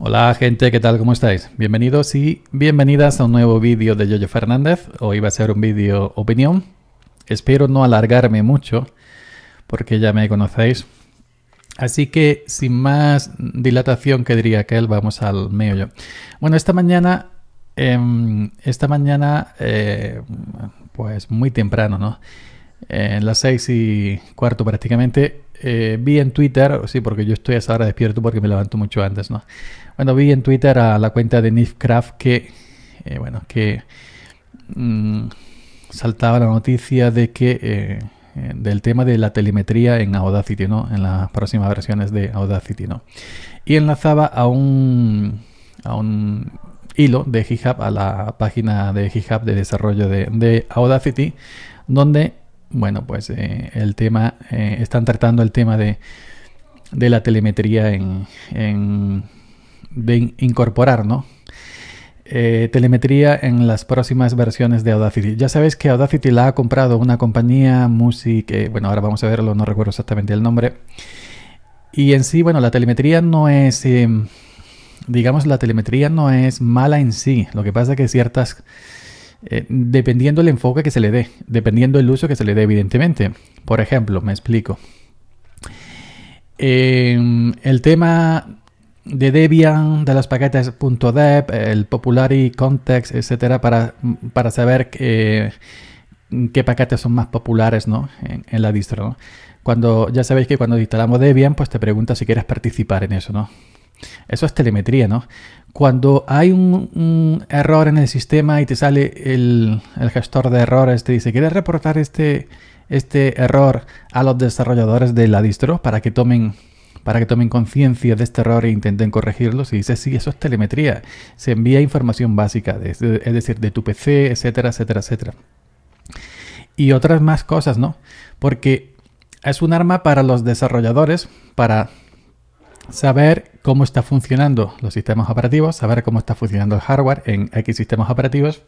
Hola gente, ¿qué tal? ¿Cómo estáis? Bienvenidos y bienvenidas a un nuevo vídeo de Yoyo Fernández. Hoy va a ser un vídeo opinión. Espero no alargarme mucho porque ya me conocéis. Así que sin más dilatación que diría aquel, vamos al meollo. Bueno, esta mañana, em, esta mañana, eh, pues muy temprano, ¿no? en las 6 y cuarto prácticamente, eh, vi en Twitter, sí, porque yo estoy a esa hora despierto porque me levanto mucho antes, ¿no? Bueno, vi en Twitter a la cuenta de Nifcraft que, eh, bueno, que mm, saltaba la noticia de que, eh, del tema de la telemetría en Audacity, ¿no? En las próximas versiones de Audacity, ¿no? Y enlazaba a un, a un hilo de GitHub, a la página de GitHub de desarrollo de, de Audacity, donde bueno, pues eh, el tema, eh, están tratando el tema de, la telemetría en, en de incorporar, ¿no? Eh, telemetría en las próximas versiones de Audacity. Ya sabéis que Audacity la ha comprado una compañía, Music, bueno, ahora vamos a verlo, no recuerdo exactamente el nombre. Y en sí, bueno, la telemetría no es, em, digamos, la telemetría no es mala en sí. Lo que pasa es que ciertas eh, dependiendo el enfoque que se le dé, dependiendo el uso que se le dé, evidentemente. Por ejemplo, me explico. Em, el tema de Debian, de las paquetes.deb, el Popularity Context, etcétera, para, para saber qué paquetes son más populares ¿no? en, la distro. Cuando, ya sabéis que cuando instalamos Debian, pues te pregunta si quieres participar en eso, ¿no? Eso es telemetría, ¿no? Cuando hay un, error en el sistema y te sale el, el, gestor de errores, te dice, ¿quieres reportar este, este error a los desarrolladores de la distro para que tomen para que tomen conciencia de este error e intenten corregirlo. Si dice, sí, eso es telemetría, se envía información básica, es decir, de tu PC, etcétera, etcétera, etcétera. Y otras más cosas, ¿no? Porque es un arma para los desarrolladores, para saber cómo está funcionando los sistemas operativos, saber cómo está funcionando el hardware en X sistemas operativos,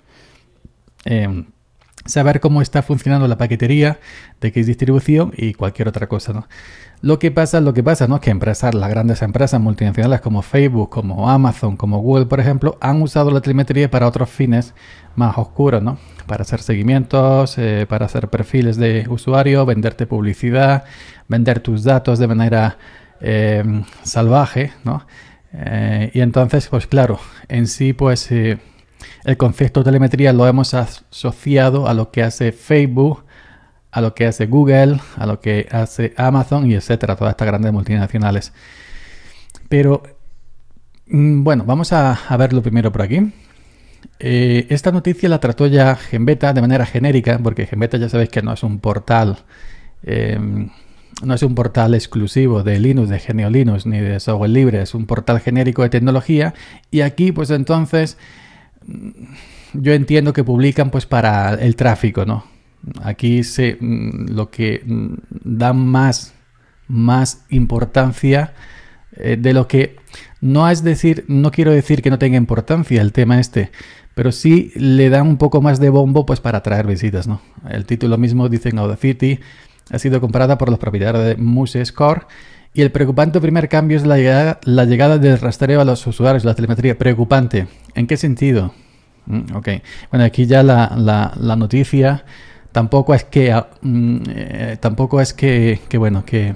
em, saber cómo está funcionando la paquetería de X distribución y cualquier otra cosa, Lo que pasa, lo que pasa, ¿no? Es que empresas, las grandes empresas multinacionales como Facebook, como Amazon, como Google, por ejemplo, han usado la telemetría para otros fines más oscuros, ¿no? Para hacer seguimientos, eh, para hacer perfiles de usuario, venderte publicidad, vender tus datos de manera eh, salvaje, ¿no? Eh, y entonces, pues claro, en sí, pues eh, el concepto de telemetría lo hemos asociado a lo que hace Facebook, a lo que hace Google, a lo que hace Amazon y etcétera, todas estas grandes multinacionales. Pero mm, bueno, vamos a, ver lo primero por aquí. esta noticia la trató ya genbeta de manera genérica, porque Genbeta ya sabéis que no es un portal no es un portal exclusivo de Linux, de Genio Linux, ni de software libre, es un portal genérico de tecnología. Y aquí, pues entonces, mm, yo entiendo que publican pues para el tráfico, ¿no? Aquí se, mm, lo que mm, da más, más importancia eh, de lo que no es decir, no quiero decir que no tenga importancia el tema este, pero sí le da un poco más de bombo pues para atraer visitas, ¿no? El título mismo dice en Audacity, ha sido comparada por los propietarios de MuseScore y el preocupante primer cambio es la llegada, la llegada del rastreo a los usuarios, la telemetría. Preocupante. ¿En qué sentido? Mm, bueno, aquí ya la, noticia tampoco es que ah, mm, eh, tampoco es que, que, bueno que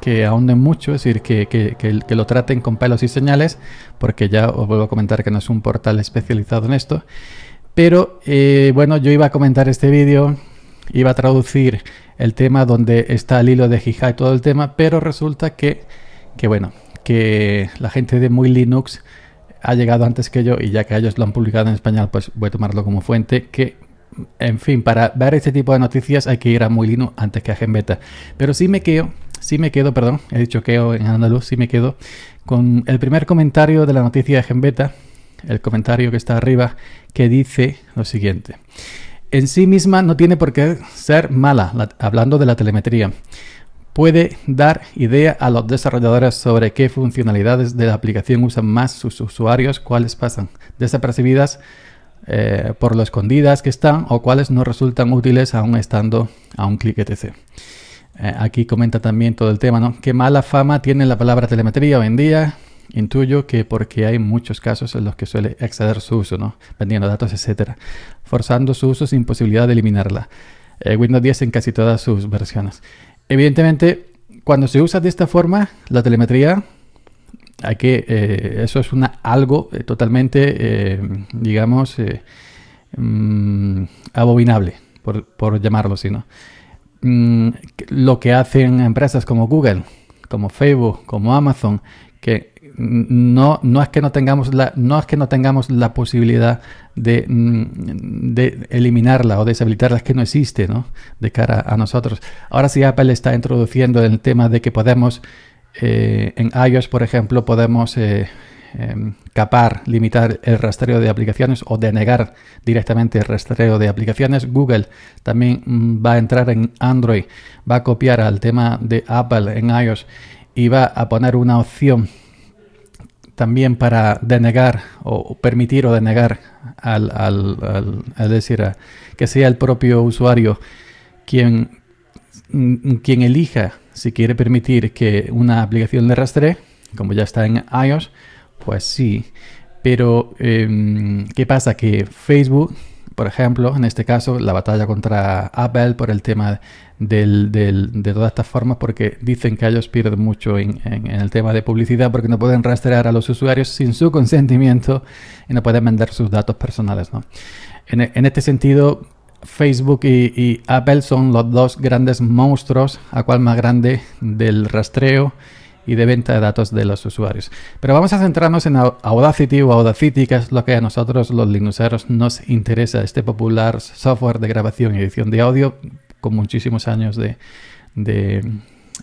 que ahonden mucho, es decir, que, lo traten con pelos y señales, porque ya os vuelvo a comentar que no es un portal especializado en esto. Pero eh, bueno, yo iba a comentar este vídeo iba a traducir el tema donde está el hilo de Jija y todo el tema, pero resulta que, que bueno, que la gente de Muy Linux ha llegado antes que yo y ya que ellos lo han publicado en español, pues voy a tomarlo como fuente, que en fin, para ver este tipo de noticias hay que ir a Muy Linux antes que a Genbeta. Pero sí me quedo, sí me quedo, perdón, he dicho queo en andaluz, sí me quedo con el primer comentario de la noticia de Genbeta, el comentario que está arriba, que dice lo siguiente en sí misma no tiene por qué ser mala, hablando de la telemetría. Puede dar idea a los desarrolladores sobre qué funcionalidades de la aplicación usan más sus usuarios, cuáles pasan desapercibidas eh, por lo escondidas que están o cuáles no resultan útiles aún estando a un clic etc. Eh, aquí comenta también todo el tema, ¿no? Qué mala fama tiene la palabra telemetría hoy en día, Intuyo que porque hay muchos casos en los que suele exceder su uso, ¿no? Vendiendo datos, etcétera, forzando su uso sin posibilidad de eliminarla. Eh, Windows 10 en casi todas sus versiones. Evidentemente, cuando se usa de esta forma, la telemetría, eh, eso es una, algo eh, totalmente, digamos, mm, abominable, por, llamarlo así, mm, lo que hacen empresas como Google, como Facebook, como Amazon, no, no, es que no tengamos la, no es que no tengamos la posibilidad de, mm, eliminarla o deshabilitarla, es que no existe de cara a nosotros. Ahora sí Apple está introduciendo el tema de que podemos, eh, en iOS por ejemplo, podemos eh, em, capar, limitar el rastreo de aplicaciones o denegar directamente el rastreo de aplicaciones. Google también mm, va a entrar en Android, va a copiar al tema de Apple en iOS y va a poner una opción también para denegar o permitir o denegar al, al, decir que sea el propio usuario quien, mm, quien elija si quiere permitir que una aplicación le rastree, como ya está en iOS, pues sí. Pero, em, ¿qué pasa? Que Facebook por ejemplo, en este caso, la batalla contra Apple por el tema de todas estas formas, porque dicen que ellos pierden mucho en, el tema de publicidad, porque no pueden rastrear a los usuarios sin su consentimiento y no pueden vender sus datos personales. En, este sentido, Facebook y, y Apple son los dos grandes monstruos, a cual más grande del rastreo y de venta de datos de los usuarios. Pero vamos a centrarnos en Audacity o Audacity, que es lo que a nosotros los linuxeros nos interesa, este popular software de grabación y edición de audio con muchísimos años de,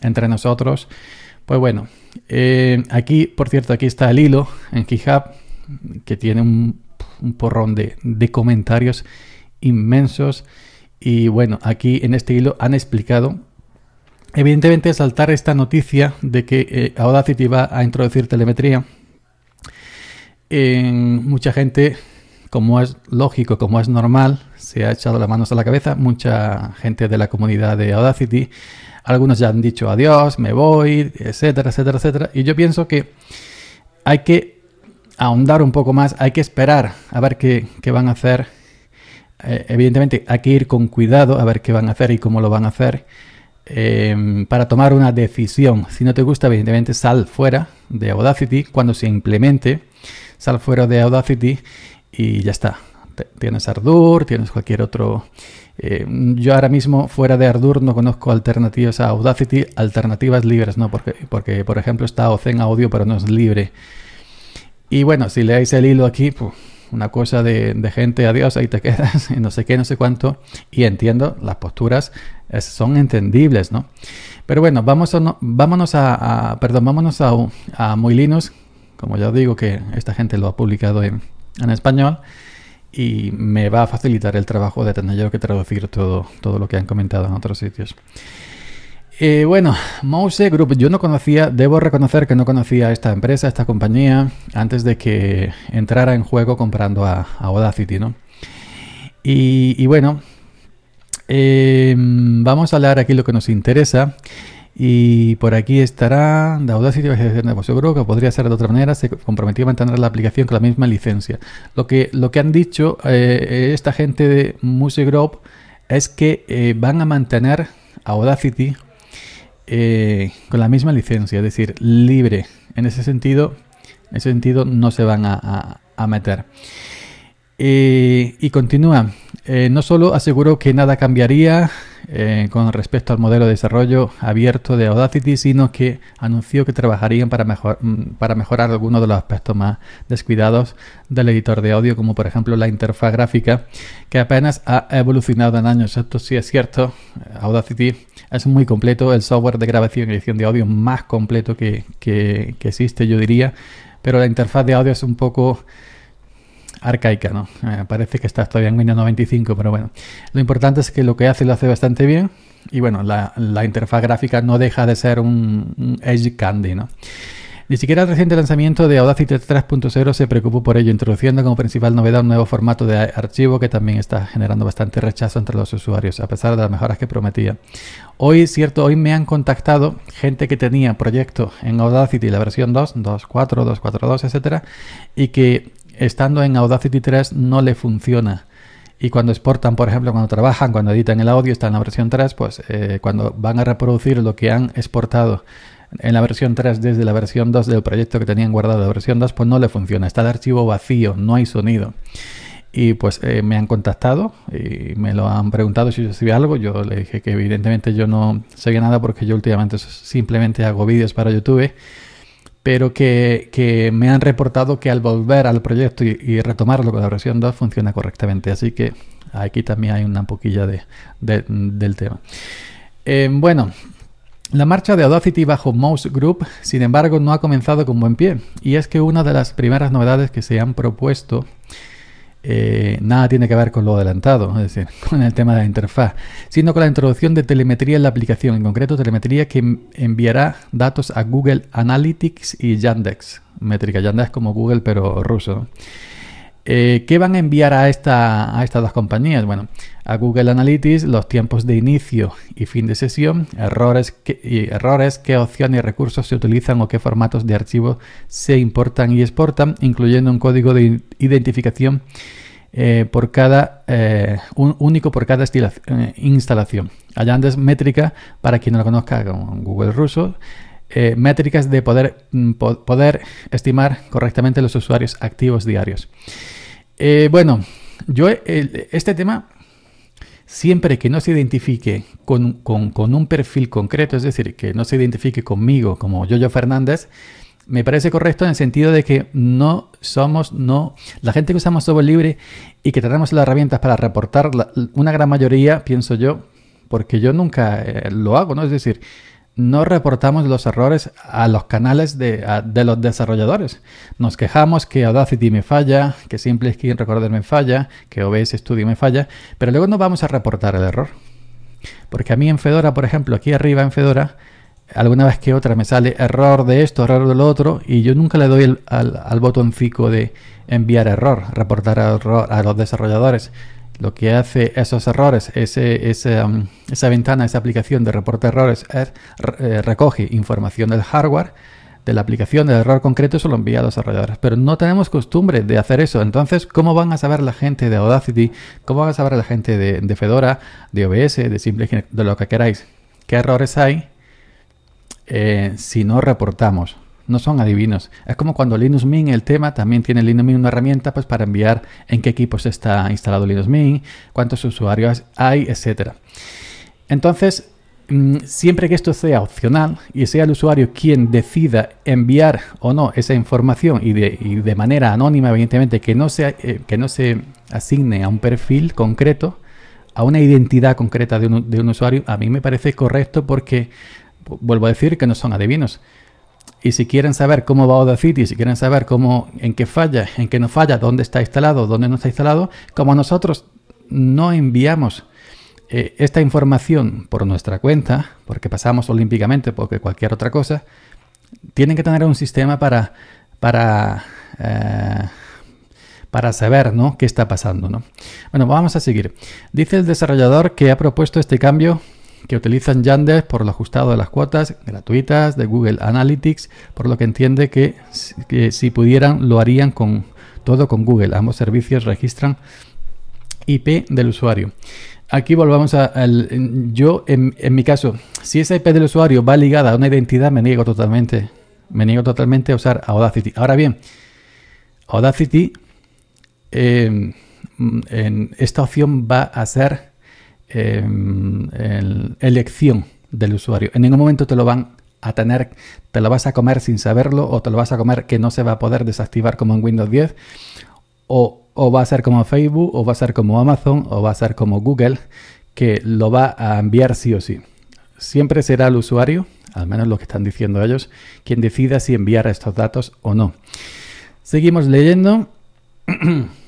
entre nosotros. Pues bueno, eh, aquí, por cierto, aquí está el hilo en GitHub, que tiene un, porrón de comentarios inmensos. Y bueno, aquí en este hilo han explicado Evidentemente, saltar esta noticia de que eh, Audacity va a introducir telemetría, en mucha gente, como es lógico, como es normal, se ha echado las manos a la cabeza. Mucha gente de la comunidad de Audacity, algunos ya han dicho adiós, me voy, etcétera, etcétera, etcétera. Y yo pienso que hay que ahondar un poco más, hay que esperar a ver qué, van a hacer. Eh, evidentemente, hay que ir con cuidado a ver qué van a hacer y cómo lo van a hacer Em, para tomar una decisión. Si no te gusta, evidentemente sal fuera de Audacity cuando se implemente. Sal fuera de Audacity y ya está. Tienes Ardour, tienes cualquier otro. Eh, yo ahora mismo fuera de Ardour no conozco alternativas a Audacity, alternativas libres, ¿no? Porque, porque por ejemplo está OCEN Audio, pero no es libre. Y bueno, si leáis el hilo aquí, pues, una cosa de, gente, adiós, ahí te quedas, y no sé qué, no sé cuánto. Y entiendo, las posturas son entendibles, ¿no? Pero bueno, vamos vámonos a, a, perdón, a, a Muy como ya digo que esta gente lo ha publicado en, en, español y me va a facilitar el trabajo de tener yo que traducir todo, todo lo que han comentado en otros sitios. Eh, bueno, Mouse Group, yo no conocía, debo reconocer que no conocía esta empresa, esta compañía, antes de que entrara en juego comprando a, Audacity, ¿no? Y, bueno, eh, vamos a hablar aquí lo que nos interesa. Y por aquí estará de Audacity pues que podría ser de otra manera. Se comprometió a mantener la aplicación con la misma licencia. Lo que, lo que han dicho eh, esta gente de Music Group es que van a mantener a Audacity eh, con la misma licencia, es decir, libre. En ese sentido, en ese sentido no se van a meter y continúa. Eh, no solo aseguró que nada cambiaría eh, con respecto al modelo de desarrollo abierto de Audacity, sino que anunció que trabajarían para, mejor, mm, para mejorar algunos de los aspectos más descuidados del editor de audio, como por ejemplo la interfaz gráfica, que apenas ha evolucionado en años. Esto sí es cierto. Audacity es muy completo, el software de grabación y edición de audio más completo que, que existe, yo diría, pero la interfaz de audio es un poco arcaica, ¿no? Eh, parece que está todavía en Windows 95, pero bueno. Lo importante es que lo que hace lo hace bastante bien. Y bueno, la, interfaz gráfica no deja de ser un, Edge Candy, ¿no? Ni siquiera el reciente lanzamiento de Audacity 3.0 se preocupó por ello, introduciendo como principal novedad un nuevo formato de archivo que también está generando bastante rechazo entre los usuarios, a pesar de las mejoras que prometía. Hoy, cierto, hoy me han contactado gente que tenía proyectos en Audacity, la versión 2, 2.4, 2.4.2, etcétera Y que estando en Audacity 3 no le funciona. Y cuando exportan, por ejemplo, cuando trabajan, cuando editan el audio, está en la versión 3, pues eh, cuando van a reproducir lo que han exportado en la versión 3 desde la versión 2 del proyecto que tenían guardado, la versión 2, pues no le funciona. Está el archivo vacío, no hay sonido. Y pues eh, me han contactado y me lo han preguntado si yo sabía algo. Yo le dije que evidentemente yo no sabía nada porque yo últimamente simplemente hago vídeos para YouTube pero que, me han reportado que al volver al proyecto y, retomarlo con la versión 2 funciona correctamente. Así que aquí también hay una poquilla del tema. Eh, bueno, la marcha de Audacity bajo Mouse Group, sin embargo, no ha comenzado con buen pie. Y es que una de las primeras novedades que se han propuesto eh, nada tiene que ver con lo adelantado, es decir, con el tema de la interfaz, sino con la introducción de telemetría en la aplicación, en concreto telemetría que enviará datos a Google Analytics y Yandex, métrica Yandex como Google pero ruso. Eh, ¿Qué van a enviar a, estas dos compañías? Bueno, a Google Analytics los tiempos de inicio y fin de sesión, errores, y errores, qué opciones y recursos se utilizan o qué formatos de archivos se importan y exportan, incluyendo un código de identificación eh, por cada, eh, único por cada instalación. Allá antes métrica, para quien no la conozca, con Google Ruso. Eh, métricas de poder, mm, poder, estimar correctamente los usuarios activos diarios. Eh, bueno, yo este tema, siempre que no se identifique con, un perfil concreto, es decir, que no se identifique conmigo como Yoyo Fernández, me parece correcto en el sentido de que no somos, no, la gente que usamos software libre y que tenemos las herramientas para reportar, una gran mayoría, pienso yo, porque yo nunca eh, lo hago, ¿no? Es decir, no reportamos los errores a los canales de, los desarrolladores. Nos quejamos que Audacity me falla, que Simple Skin Recorder me falla, que OBS Studio me falla, pero luego no vamos a reportar el error. Porque a mí en Fedora, por ejemplo, aquí arriba en Fedora, alguna vez que otra me sale error de esto, error de lo otro, y yo nunca le doy al, botón de enviar error, reportar error a los desarrolladores. Lo que hace esos errores, ese, um, esa ventana, esa aplicación de reporte errores, es, eh, recoge información del hardware, de la aplicación, del error concreto, eso lo envía a los desarrolladores. Pero no tenemos costumbre de hacer eso. Entonces, ¿cómo van a saber la gente de Audacity? ¿Cómo van a saber la gente de, Fedora, de OBS, de Simple de lo que queráis? ¿Qué errores hay eh, si no reportamos? no son adivinos. Es como cuando Linux Mint, el tema, también tiene Linux Mint una herramienta pues, para enviar en qué equipos está instalado Linux Mint, cuántos usuarios hay, etc. Entonces, mm, siempre que esto sea opcional y sea el usuario quien decida enviar o no esa información y de, manera anónima, evidentemente, que no, sea, eh, que no se asigne a un perfil concreto, a una identidad concreta de un usuario, a mí me parece correcto porque, vuelvo a decir, que no son adivinos. Y si quieren saber cómo va O2City, si quieren saber cómo, en qué falla, en qué no falla, dónde está instalado, dónde no está instalado, como nosotros no enviamos eh, esta información por nuestra cuenta, porque pasamos olímpicamente, porque cualquier otra cosa, tienen que tener un sistema para, para, eh, para saber qué está pasando. ¿no? Bueno, vamos a seguir. Dice el desarrollador que ha propuesto este cambio que utilizan Yandex por lo ajustado de las cuotas gratuitas de Google Analytics, por lo que entiende que, si pudieran lo harían con todo con Google. Ambos servicios registran IP del usuario. Aquí volvamos a... Yo, en, mi caso, si esa IP del usuario va ligada a una identidad, me niego totalmente. Me niego totalmente a usar Audacity. Ahora bien, Audacity, em, en esta opción va a ser Em, elección del usuario. En ningún momento te lo van a tener, te lo vas a comer sin saberlo o te lo vas a comer que no se va a poder desactivar como en Windows 10 o, o va a ser como Facebook o va a ser como Amazon o va a ser como Google que lo va a enviar sí o sí. Siempre será el usuario, al menos lo que están diciendo ellos, quien decida si enviar estos datos o no. Seguimos leyendo.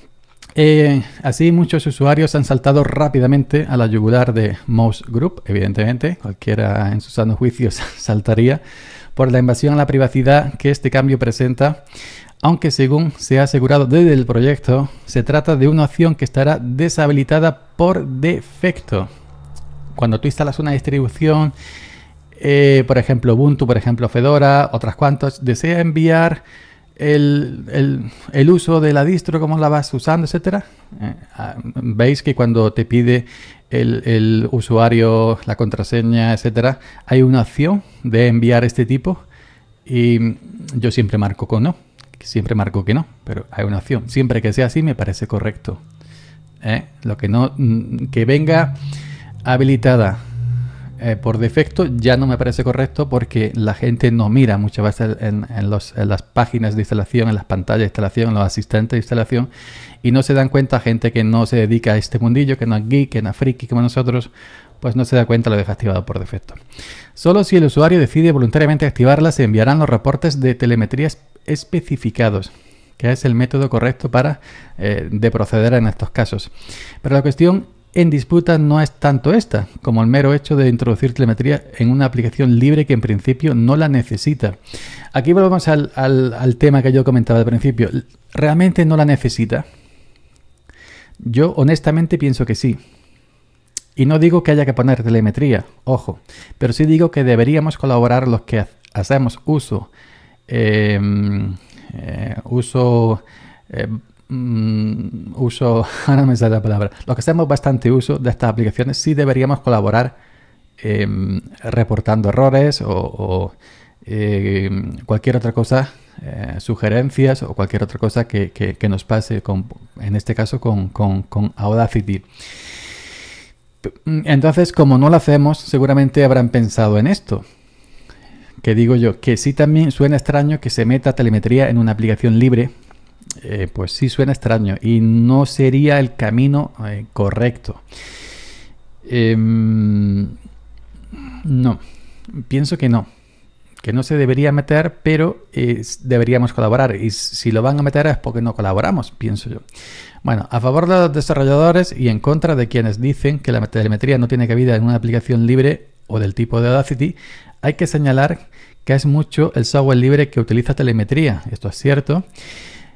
Eh, así muchos usuarios han saltado rápidamente a la yugular de Mouse Group, evidentemente, cualquiera en sus sano saltaría por la invasión a la privacidad que este cambio presenta, aunque según se ha asegurado desde el proyecto, se trata de una opción que estará deshabilitada por defecto. Cuando tú instalas una distribución, eh, por ejemplo Ubuntu, por ejemplo Fedora, otras cuantas, desea enviar el, uso de la distro, cómo la vas usando, etcétera. Eh, ah, veis que cuando te pide el, usuario la contraseña, etcétera, hay una opción de enviar este tipo y yo siempre marco con no, siempre marco que no, pero hay una opción. Siempre que sea así me parece correcto. ¿eh? lo que no, mm, que venga habilitada eh, por defecto ya no me parece correcto porque la gente no mira muchas veces en, las páginas de instalación, en las pantallas de instalación, en los asistentes de instalación y no se dan cuenta gente que no se dedica a este mundillo, que no es geek, que no es friki como nosotros, pues no se da cuenta, lo deja activado por defecto. Solo si el usuario decide voluntariamente activarla se enviarán los reportes de telemetría especificados que es el método correcto para eh, de proceder en estos casos. Pero la cuestión en disputa no es tanto esta, como el mero hecho de introducir telemetría en una aplicación libre que en principio no la necesita. Aquí volvemos al, tema que yo comentaba al principio. ¿Realmente no la necesita? Yo honestamente pienso que sí. Y no digo que haya que poner telemetría, ojo, pero sí digo que deberíamos colaborar los que hacemos uso, eh, eh, uso eh, Mm, uso, ahora me sale la palabra, los que hacemos bastante uso de estas aplicaciones, sí deberíamos colaborar em, reportando errores o, em, cualquier otra cosa, eh, sugerencias o cualquier otra cosa que, nos pase, en este caso con, con Audacity. Entonces, como no lo hacemos, seguramente habrán pensado en esto que digo yo, que sí también suena extraño que se meta telemetría en una aplicación libre eh, pues sí suena extraño y no sería el camino eh, correcto. Em, no, pienso que no, que no se debería meter, pero deberíamos colaborar y si lo van a meter es porque no colaboramos, pienso yo. Bueno, a favor de los desarrolladores y en contra de quienes dicen que la telemetría no tiene cabida en una aplicación libre o del tipo de Audacity, hay que señalar que es mucho el software libre que utiliza telemetría, esto es cierto,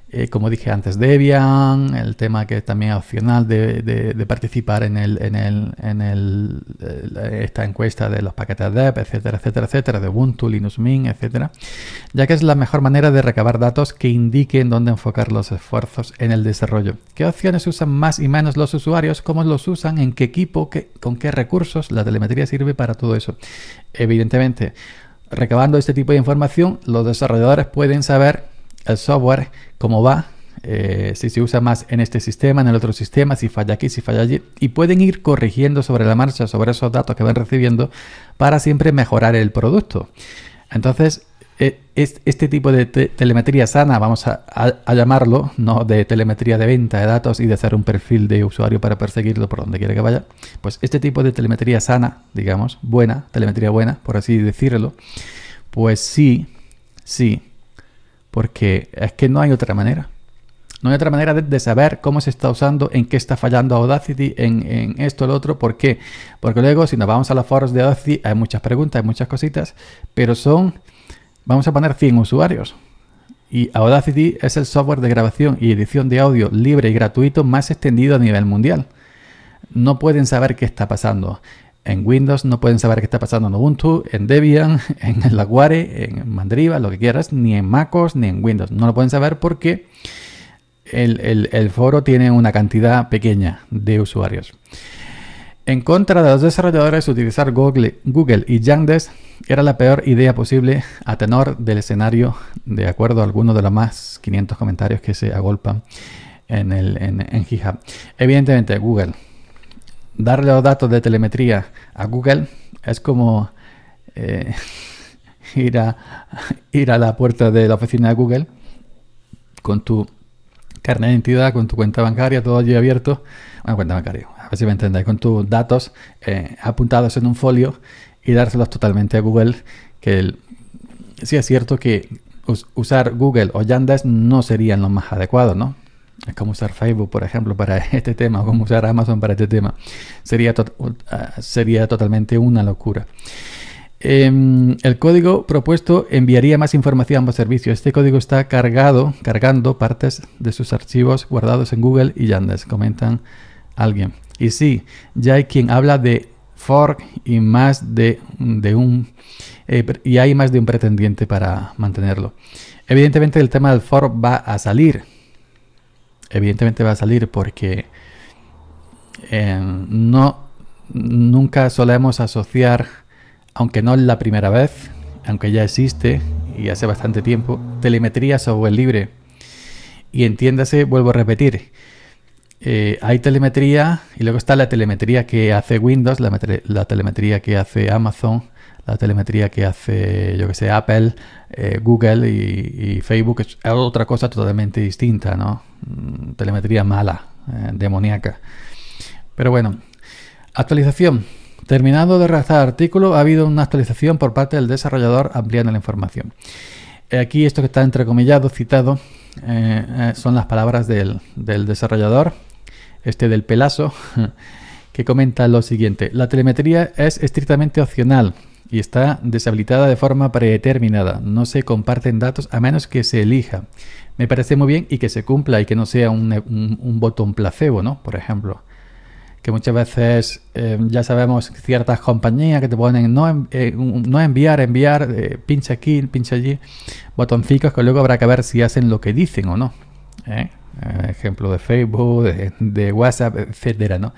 eh, como dije antes, Debian, el tema que también es opcional de, participar en, el, en, en eh, esta encuesta de los paquetes DEP, etcétera, etcétera, etcétera, de Ubuntu, Linux Mint, etcétera, ya que es la mejor manera de recabar datos que indiquen dónde enfocar los esfuerzos en el desarrollo. ¿Qué opciones usan más y menos los usuarios? ¿Cómo los usan? ¿En qué equipo? ¿Con qué recursos? La telemetría sirve para todo eso. Evidentemente, recabando este tipo de información, los desarrolladores pueden saber el software, cómo va, eh, si se usa más en este sistema, en el otro sistema, si falla aquí, si falla allí, y pueden ir corrigiendo sobre la marcha, sobre esos datos que van recibiendo, para siempre mejorar el producto. Entonces, eh, es, este tipo de telemetría sana, vamos a, llamarlo, no de telemetría de venta de datos y de hacer un perfil de usuario para perseguirlo por donde quiera que vaya, pues este tipo de telemetría sana, digamos, buena, telemetría buena, por así decirlo, pues sí, sí, porque es que no hay otra manera. No hay otra manera de, saber cómo se está usando, en qué está fallando Audacity, en, esto o el otro, ¿por qué? Porque luego, si nos vamos a los foros de Audacity, hay muchas preguntas, hay muchas cositas, pero son, vamos a poner 100 usuarios. Y Audacity es el software de grabación y edición de audio libre y gratuito más extendido a nivel mundial. No pueden saber qué está pasando en Windows no pueden saber qué está pasando en Ubuntu, en Debian, en Laguare, en Mandriva, lo que quieras, ni en MacOS, ni en Windows. No lo pueden saber porque el, foro tiene una cantidad pequeña de usuarios. En contra de los desarrolladores, utilizar Google, Google y Yandex era la peor idea posible a tenor del escenario, de acuerdo a algunos de los más 500 comentarios que se agolpan en, en GitHub. Evidentemente, Google darle los datos de telemetría a Google es como eh, ir, a, la puerta de la oficina de Google con tu carnet de identidad, con tu cuenta bancaria, todo allí abierto. una cuenta bancaria, a ver si me entendéis, con tus datos eh, apuntados en un folio y dárselos totalmente a Google. Que sí es cierto que usar Google o Yandex no serían los más adecuados, ¿no? como usar Facebook, por ejemplo, para este tema, o cómo usar Amazon para este tema. Sería, uh, sería totalmente una locura. Em, el código propuesto enviaría más información a ambos servicios. Este código está cargado, cargando partes de sus archivos guardados en Google y Yandex, comentan alguien. Y sí, ya hay quien habla de fork y más de, un eh, y hay más de un pretendiente para mantenerlo. Evidentemente el tema del fork va a salir, evidentemente va a salir porque eh, no, nunca solemos asociar, aunque no es la primera vez, aunque ya existe y hace bastante tiempo, telemetría software libre. Y entiéndase, vuelvo a repetir, eh, hay telemetría y luego está la telemetría que hace Windows, la telemetría que hace Amazon, la telemetría que hace, yo que sé, Apple, eh, Google y, Facebook es otra cosa totalmente distinta, ¿no? Mm, telemetría mala, eh, demoníaca. Pero bueno, actualización. Terminado de redactar artículo, ha habido una actualización por parte del desarrollador ampliando la información. Eh, aquí esto que está entrecomillado, citado, son las palabras del, del desarrollador, este del pelazo, que comenta lo siguiente. La telemetría es estrictamente opcional y está deshabilitada de forma predeterminada. No se comparten datos a menos que se elija. Me parece muy bien y que se cumpla y que no sea un, botón placebo, ¿no? Por ejemplo. Que muchas veces eh, ya sabemos ciertas compañías que te ponen no, eh, enviar, enviar, eh, pincha aquí, pincha allí, botoncitos que luego habrá que ver si hacen lo que dicen o no. Ejemplo de Facebook, de, WhatsApp, etcétera, ¿no?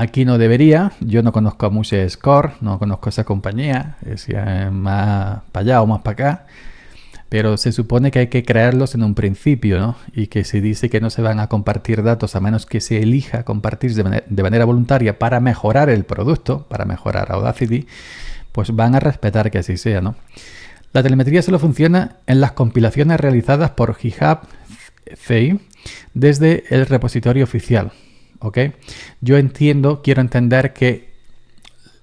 aquí no debería, yo no conozco a Score, no conozco a esa compañía, es eh, más para allá o más para acá, pero se supone que hay que crearlos en un principio, ¿no? Y que se dice que no se van a compartir datos a menos que se elija compartir de, manera voluntaria para mejorar el producto, para mejorar Audacity, pues van a respetar que así sea, ¿no? La telemetría solo funciona en las compilaciones realizadas por GitHub CI desde el repositorio oficial, ¿ok? Yo entiendo, quiero entender que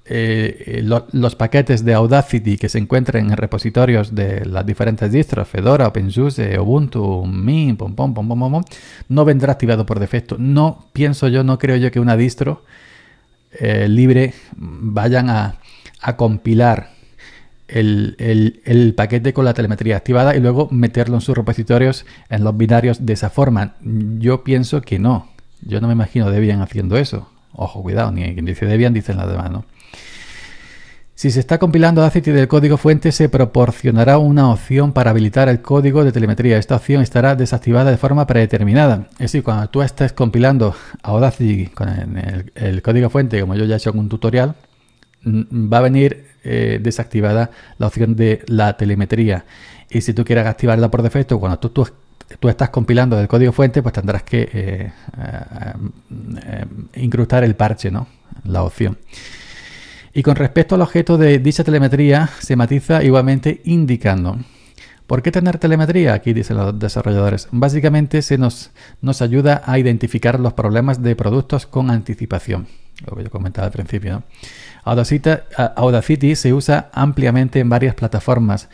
eh, los paquetes de Audacity que se encuentran en repositorios de las diferentes distros, Fedora, OpenSUSE, Ubuntu, Min, pom, pom, pom, no vendrá activado por defecto. No pienso yo, no creo yo que una distro eh, libre vayan a, compilar el, paquete con la telemetría activada y luego meterlo en sus repositorios, en los binarios de esa forma. Yo pienso que no. Yo no me imagino Debian haciendo eso. Ojo, cuidado, ni quien dice Debian dicen las demás, ¿no? Si se está compilando Audacity del código fuente, se proporcionará una opción para habilitar el código de telemetría. Esta opción estará desactivada de forma predeterminada. Es decir, cuando tú estés compilando Audacity con el, código fuente, como yo ya he hecho en un tutorial, mm, va a venir eh, desactivada la opción de la telemetría. Y si tú quieres activarla por defecto, cuando tú, tú tú estás compilando del código fuente, pues tendrás que eh, eh, eh, incrustar el parche, ¿no? La opción. Y con respecto al objeto de dicha telemetría, se matiza igualmente indicando. ¿Por qué tener telemetría? Aquí dicen los desarrolladores. Básicamente se nos, nos ayuda a identificar los problemas de productos con anticipación lo que yo comentaba al principio. ¿no? Audacity, Audacity, se usa ampliamente en varias plataformas,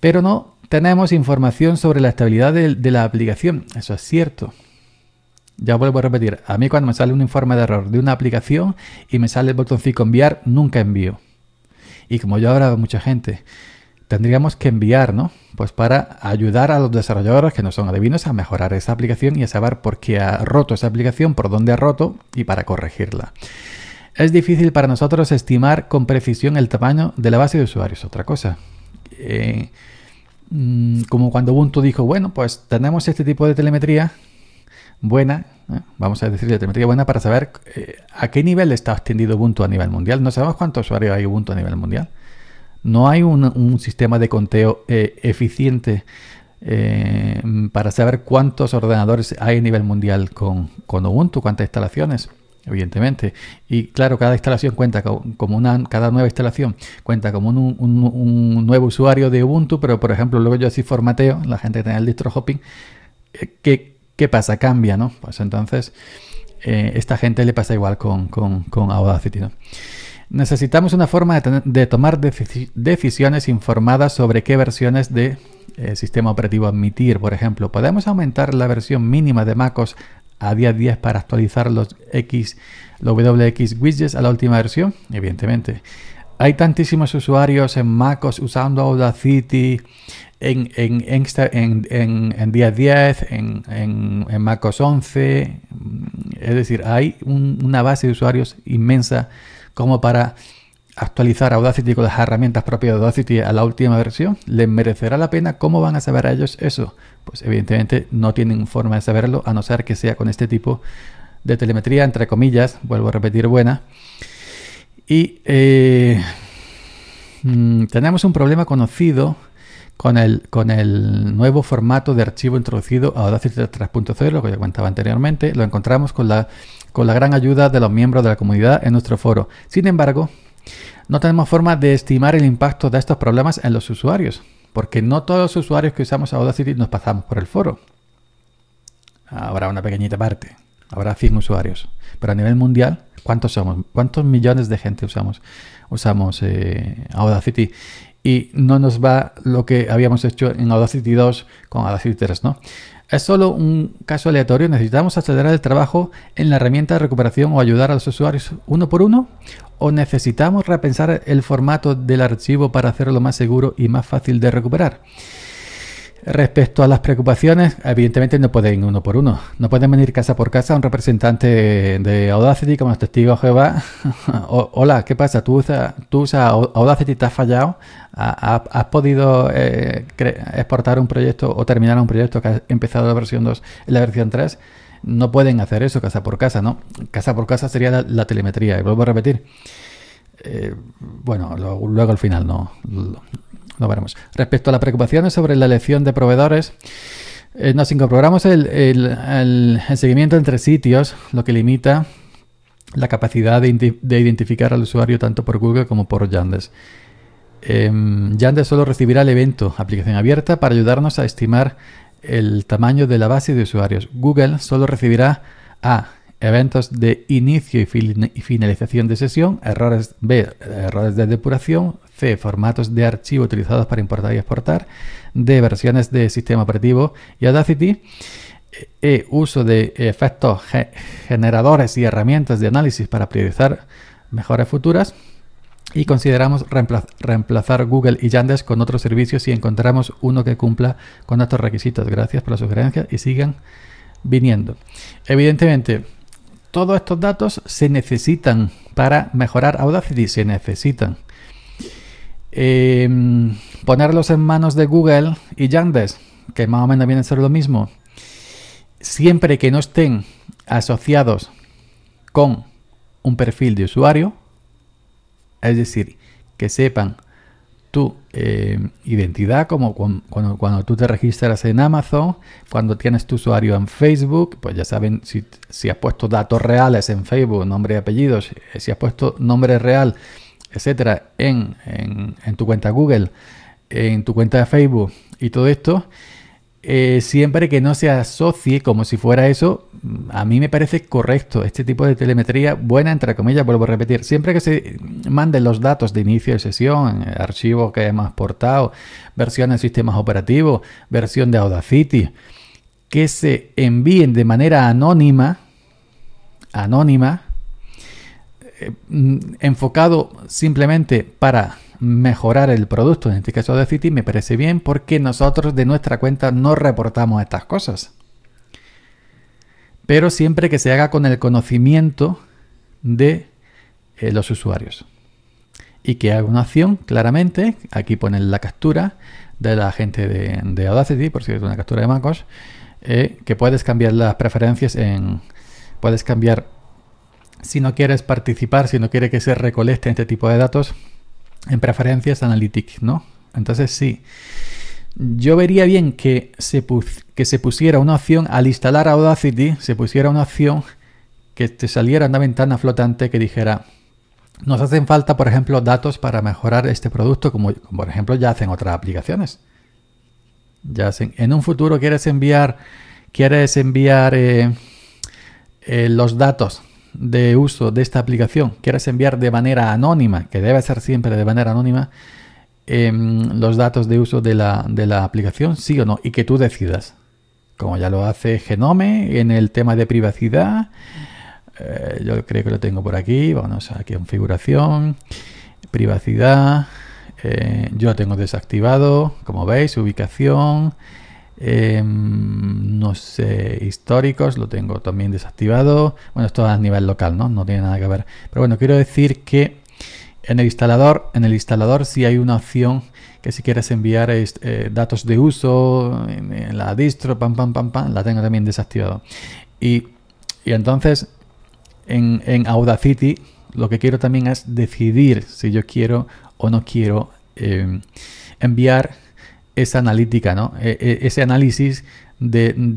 pero no tenemos información sobre la estabilidad de, la aplicación. Eso es cierto. Ya vuelvo a repetir. A mí cuando me sale un informe de error de una aplicación y me sale el botoncito enviar, nunca envío. Y como yo ahora mucha gente, tendríamos que enviar, ¿no? Pues para ayudar a los desarrolladores que no son adivinos a mejorar esa aplicación y a saber por qué ha roto esa aplicación, por dónde ha roto y para corregirla. Es difícil para nosotros estimar con precisión el tamaño de la base de usuarios, otra cosa. Eh, Mm, como cuando Ubuntu dijo, bueno, pues tenemos este tipo de telemetría buena, ¿eh? vamos a decirle telemetría buena para saber eh, a qué nivel está extendido Ubuntu a nivel mundial. No sabemos cuántos usuarios hay Ubuntu a nivel mundial. No hay un, sistema de conteo eh, eficiente para saber cuántos ordenadores hay a nivel mundial con, con Ubuntu, cuántas instalaciones evidentemente. Y claro, cada instalación cuenta como una, cada nueva instalación cuenta como un, nuevo usuario de Ubuntu, pero por ejemplo, luego yo así formateo, la gente que tiene el distro hopping, eh, ¿qué, ¿qué, pasa? Cambia, ¿no? Pues entonces, eh, esta gente le pasa igual con, con, Audacity, Necesitamos una forma de, tomar decisiones informadas sobre qué versiones de eh, sistema operativo admitir. Por ejemplo, podemos aumentar la versión mínima de MacOS día 10 para actualizar los X, los WX widgets a la última versión, evidentemente. Hay tantísimos usuarios en MacOS usando Audacity en, en, en, día 10, en, en, MacOS 11. Es decir, hay una base de usuarios inmensa como para actualizar Audacity con las herramientas propias de Audacity a la última versión? ¿Les merecerá la pena? ¿Cómo van a saber a ellos eso? Pues evidentemente no tienen forma de saberlo a no ser que sea con este tipo de telemetría, entre comillas, vuelvo a repetir, buena. Y eh, mm, tenemos un problema conocido con el, con el nuevo formato de archivo introducido a Audacity 3.0, lo que ya comentaba anteriormente, lo encontramos con la, con la gran ayuda de los miembros de la comunidad en nuestro foro. Sin embargo, no tenemos forma de estimar el impacto de estos problemas en los usuarios, porque no todos los usuarios que usamos Audacity nos pasamos por el foro. Habrá una pequeñita parte, habrá 100 usuarios, pero a nivel mundial, ¿cuántos somos? ¿Cuántos millones de gente usamos, usamos eh, Audacity? Y no nos va lo que habíamos hecho en Audacity 2 con Audacity 3, ¿no? Es solo un caso aleatorio. ¿Necesitamos acelerar el trabajo en la herramienta de recuperación o ayudar a los usuarios uno por uno? ¿O necesitamos repensar el formato del archivo para hacerlo más seguro y más fácil de recuperar? Respecto a las preocupaciones, evidentemente no pueden uno por uno. No pueden venir casa por casa un representante de Audacity como los testigos Jehová. hola, ¿qué pasa? ¿Tú usas, tú usa Audacity? ¿Te has fallado? ¿Has, podido eh, exportar un proyecto o terminar un proyecto que ha empezado la versión 2 en la versión 3? No pueden hacer eso casa por casa, ¿no? Casa por casa sería la, telemetría. Y vuelvo a repetir. Eh, bueno, luego al final no lo veremos. Respecto a las preocupaciones sobre la elección de proveedores, eh, nos incorporamos el, seguimiento entre sitios, lo que limita la capacidad de, identificar al usuario tanto por Google como por Yandex. Eh, Yandex solo recibirá el evento aplicación abierta para ayudarnos a estimar el tamaño de la base de usuarios. Google solo recibirá a eventos de inicio y, finalización de sesión, errores B, errores de depuración, C, formatos de archivo utilizados para importar y exportar, D, versiones de sistema operativo y Audacity, E, uso de efectos generadores y herramientas de análisis para priorizar mejoras futuras, y consideramos reemplazar Google y Yandex con otros servicios si encontramos uno que cumpla con estos requisitos. Gracias por la sugerencia y sigan viniendo. Evidentemente, todos estos datos se necesitan para mejorar Audacity, se necesitan. Em, ponerlos en manos de Google y Yandex, que más o menos viene a ser lo mismo, siempre que no estén asociados con un perfil de usuario, es decir, que sepan eh, identidad, como cuando, tú te registras en Amazon, cuando tienes tu usuario en Facebook, pues ya saben, si, si has puesto datos reales en Facebook, nombre y apellidos, eh, si has puesto nombre real, etcétera, en, en, en tu cuenta Google, en tu cuenta de Facebook y todo esto, eh, siempre que no se asocie como si fuera eso, a mí me parece correcto este tipo de telemetría, buena entre comillas, vuelvo a repetir, siempre que se manden los datos de inicio de sesión, archivos que hemos exportado, versión de sistemas operativos, versión de Audacity, que se envíen de manera anónima, anónima, eh, mm, enfocado simplemente para mejorar el producto, en este caso de City, me parece bien porque nosotros de nuestra cuenta no reportamos estas cosas. Pero siempre que se haga con el conocimiento de eh, los usuarios. Y que haga una acción, claramente, aquí ponen la captura de la gente de, Audacity, por cierto, una captura de MacOS, eh, que puedes cambiar las preferencias en... Puedes cambiar si no quieres participar, si no quiere que se recolecte este tipo de datos, en preferencias Analytics, ¿no? Entonces sí, yo vería bien que se, que se pusiera una opción, al instalar Audacity, se pusiera una opción que te saliera una ventana flotante que dijera, nos hacen falta, por ejemplo, datos para mejorar este producto, como, por ejemplo ya hacen otras aplicaciones. Ya hacen, en un futuro quieres enviar, quieres enviar eh, eh, los datos de uso de esta aplicación ¿Quieres enviar de manera anónima, que debe ser siempre de manera anónima, em, los datos de uso de la, de la aplicación, sí o no, y que tú decidas. Como ya lo hace Genome en el tema de privacidad. Eh, yo creo que lo tengo por aquí. Vamos aquí a configuración, privacidad. Eh, yo lo tengo desactivado, como veis, ubicación. Em, no sé, históricos, lo tengo también desactivado. Bueno, esto a nivel local, ¿no? No tiene nada que ver. Pero bueno, quiero decir que en el instalador, en el instalador si hay una opción que si quieres enviar eh, datos de uso en, la distro, pam, pam, pam, pam, la tengo también desactivado. Y, entonces en, Audacity lo que quiero también es decidir si yo quiero o no quiero em, enviar esa analítica, ¿no? E, e, ese análisis del,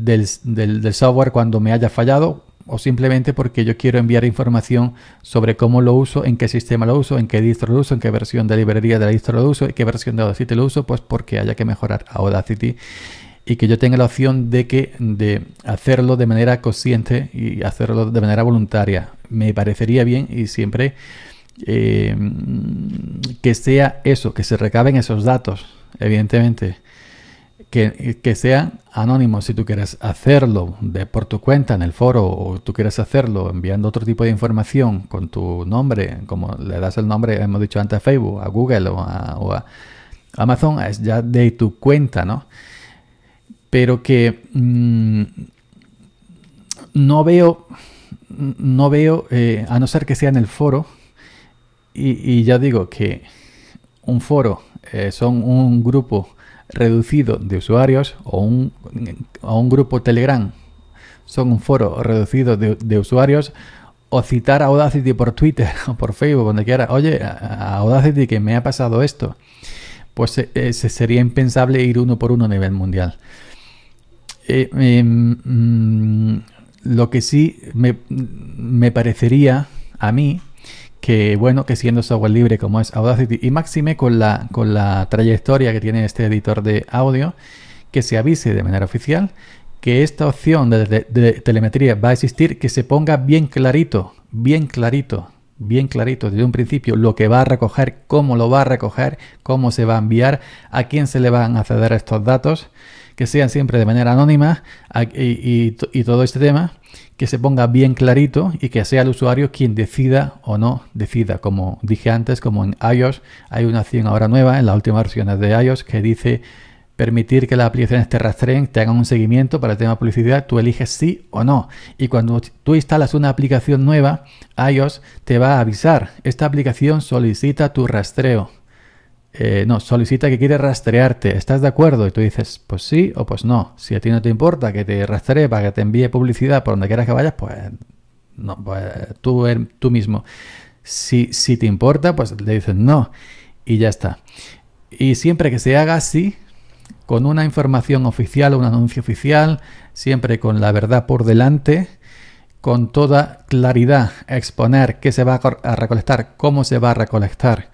software cuando me haya fallado o simplemente porque yo quiero enviar información sobre cómo lo uso, en qué sistema lo uso, en qué distro lo uso, en qué versión de librería de la distro lo uso, y qué versión de Audacity lo uso, pues porque haya que mejorar Audacity y que yo tenga la opción de que de hacerlo de manera consciente y hacerlo de manera voluntaria. Me parecería bien y siempre eh, que sea eso, que se recaben esos datos evidentemente, que, que sea anónimo si tú quieres hacerlo de, por tu cuenta en el foro o tú quieres hacerlo enviando otro tipo de información con tu nombre, como le das el nombre, hemos dicho antes a Facebook, a Google o a, Amazon, es ya de tu cuenta, ¿no? Pero que mm, no veo, no veo, eh, a no ser que sea en el foro, y ya digo que un foro eh, son un grupo reducido de usuarios o un, grupo Telegram son un foro reducido de, usuarios o citar a Audacity por Twitter o por Facebook, donde quiera. Oye, a Audacity que me ha pasado esto. Pues eh, eh, sería impensable ir uno por uno a nivel mundial. Em, mm, lo que sí me, me parecería a mí que bueno, que siendo software libre como es Audacity y máxime con la, con la trayectoria que tiene este editor de audio, que se avise de manera oficial que esta opción de, telemetría va a existir, que se ponga bien clarito, bien clarito, bien clarito desde un principio lo que va a recoger, cómo lo va a recoger, cómo se va a enviar, a quién se le van a acceder estos datos, que sean siempre de manera anónima y, y todo este tema que se ponga bien clarito y que sea el usuario quien decida o no decida. Como dije antes, como en iOS hay una acción ahora nueva en las últimas versiones de iOS que dice permitir que las aplicaciones te rastreen, te hagan un seguimiento para el tema de publicidad, tú eliges sí o no. Y cuando tú instalas una aplicación nueva, iOS te va a avisar, esta aplicación solicita tu rastreo. Eh, no, solicita que quiere rastrearte, ¿estás de acuerdo? Y tú dices, pues sí o pues no. Si a ti no te importa que te rastree para que te envíe publicidad por donde quieras que vayas, pues no, pues tú, er, tú mismo. Si, si te importa, pues le dices no y ya está. Y siempre que se haga así, con una información oficial un anuncio oficial, siempre con la verdad por delante, con toda claridad exponer qué se va a recolectar, cómo se va a recolectar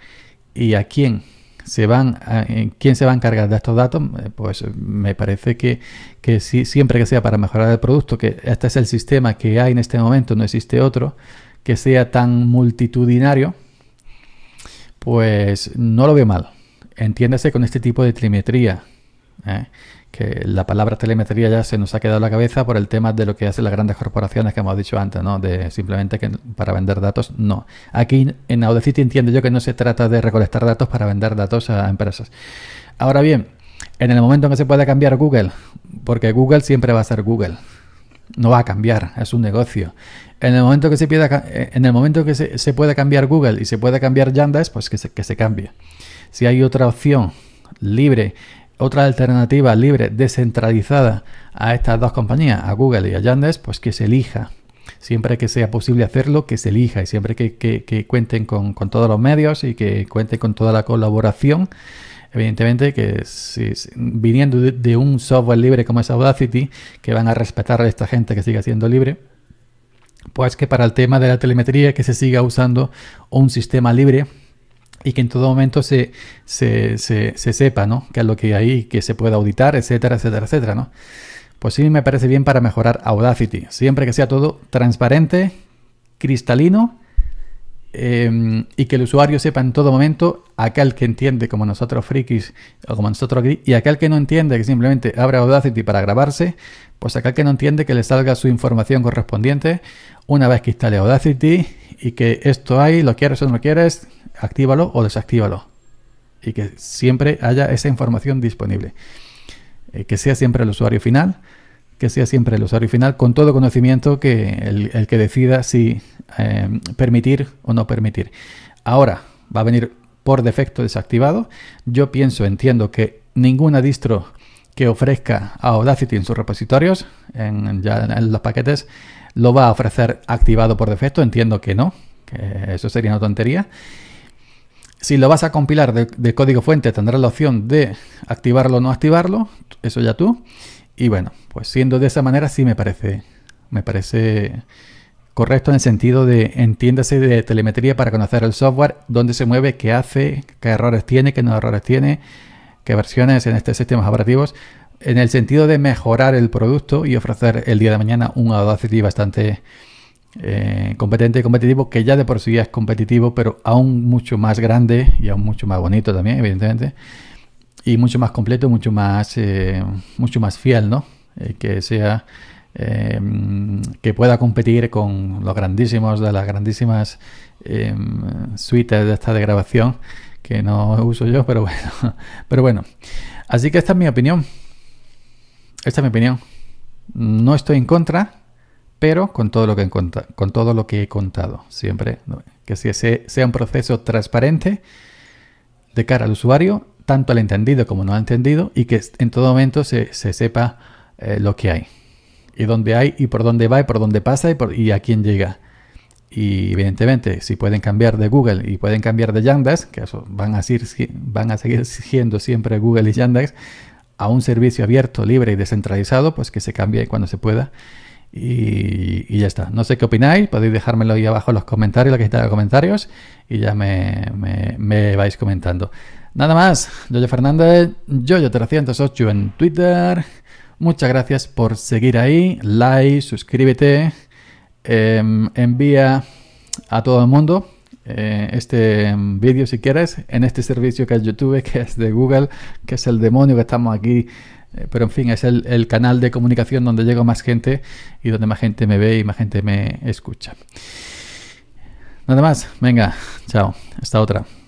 y a quién se van eh, quién se va a encargar de estos datos, eh, pues eh, me parece que, que siempre que sea para mejorar el producto, que este es el sistema que hay en este momento, no existe otro, que sea tan multitudinario, pues no lo veo mal. Entiéndase con este tipo de trimetría que la palabra telemetría ya se nos ha quedado en la cabeza por el tema de lo que hacen las grandes corporaciones que hemos dicho antes, ¿no? De simplemente que para vender datos, no. Aquí en Audacity entiendo yo que no se trata de recolectar datos para vender datos a empresas. Ahora bien, en el momento en que se pueda cambiar Google, porque Google siempre va a ser Google, no va a cambiar, es un negocio. En el momento que se eh, en el momento que se, se pueda cambiar Google y se pueda cambiar Yandex, pues que que se cambie. Si hay otra opción libre otra alternativa libre, descentralizada a estas dos compañías, a Google y a Yandex, pues que se elija. Siempre que sea posible hacerlo, que se elija y siempre que, que, cuenten con, todos los medios y que cuenten con toda la colaboración. Evidentemente que si, viniendo de, de un software libre como es Audacity, que van a respetar a esta gente que siga siendo libre, pues que para el tema de la telemetría que se siga usando un sistema libre y que en todo momento se, se, se, se sepa, ¿no? que es lo que hay, que se pueda auditar, etcétera, etcétera, etcétera, ¿no? Pues sí me parece bien para mejorar Audacity, siempre que sea todo transparente, cristalino Em, y que el usuario sepa en todo momento, aquel que entiende como nosotros frikis o como nosotros y aquel que no entiende que simplemente abra Audacity para grabarse, pues aquel que no entiende que le salga su información correspondiente una vez que instale Audacity y que esto hay, lo quieres o no lo quieres, actívalo o desactívalo y que siempre haya esa información disponible. Eh, que sea siempre el usuario final que sea siempre el usuario final, con todo conocimiento que el, que decida si eh, permitir o no permitir. Ahora va a venir por defecto desactivado. Yo pienso, entiendo que ninguna distro que ofrezca a Audacity en sus repositorios, en, ya en los paquetes, lo va a ofrecer activado por defecto. Entiendo que no, que eso sería una tontería. Si lo vas a compilar de, de código fuente, tendrás la opción de activarlo o no activarlo, eso ya tú. Y bueno, pues siendo de esa manera sí me parece, me parece correcto en el sentido de entiéndase de telemetría para conocer el software, dónde se mueve, qué hace, qué errores tiene, qué no errores tiene, qué versiones en estos sistemas operativos, en el sentido de mejorar el producto y ofrecer el día de mañana un Audacity bastante eh, competente y competitivo, que ya de por sí es competitivo, pero aún mucho más grande y aún mucho más bonito también, evidentemente y mucho más completo, mucho más, eh, mucho más fiel, ¿no? Eh, que sea eh, que pueda competir con los grandísimos de las grandísimas em, suites de esta de grabación que no uso yo, pero bueno, pero bueno. Así que esta es mi opinión. Esta es mi opinión. No estoy en contra, pero con todo lo que, con todo lo que he contado. Siempre que sea un proceso transparente de cara al usuario tanto al entendido como no al entendido y que en todo momento se, sepa eh, lo que hay y dónde hay y por dónde va y por dónde pasa y, por, y a quién llega. Y evidentemente, si pueden cambiar de Google y pueden cambiar de Yandex, que eso van a, seguir, van a seguir siendo siempre Google y Yandex, a un servicio abierto, libre y descentralizado, pues que se cambie cuando se pueda. Y, ya está. No sé qué opináis, podéis dejármelo ahí abajo en los comentarios, la cajita de comentarios, y ya me vais comentando. Nada más, Yoyo Fernández, Yoyo308 en Twitter. Muchas gracias por seguir ahí. Like, suscríbete, em, envía a todo el mundo eh, este em, vídeo si quieres en este servicio que es YouTube, que es de Google, que es el demonio que estamos aquí. Eh, pero en fin, es el, el canal de comunicación donde llega más gente y donde más gente me ve y más gente me escucha. Nada más, venga, chao, hasta otra.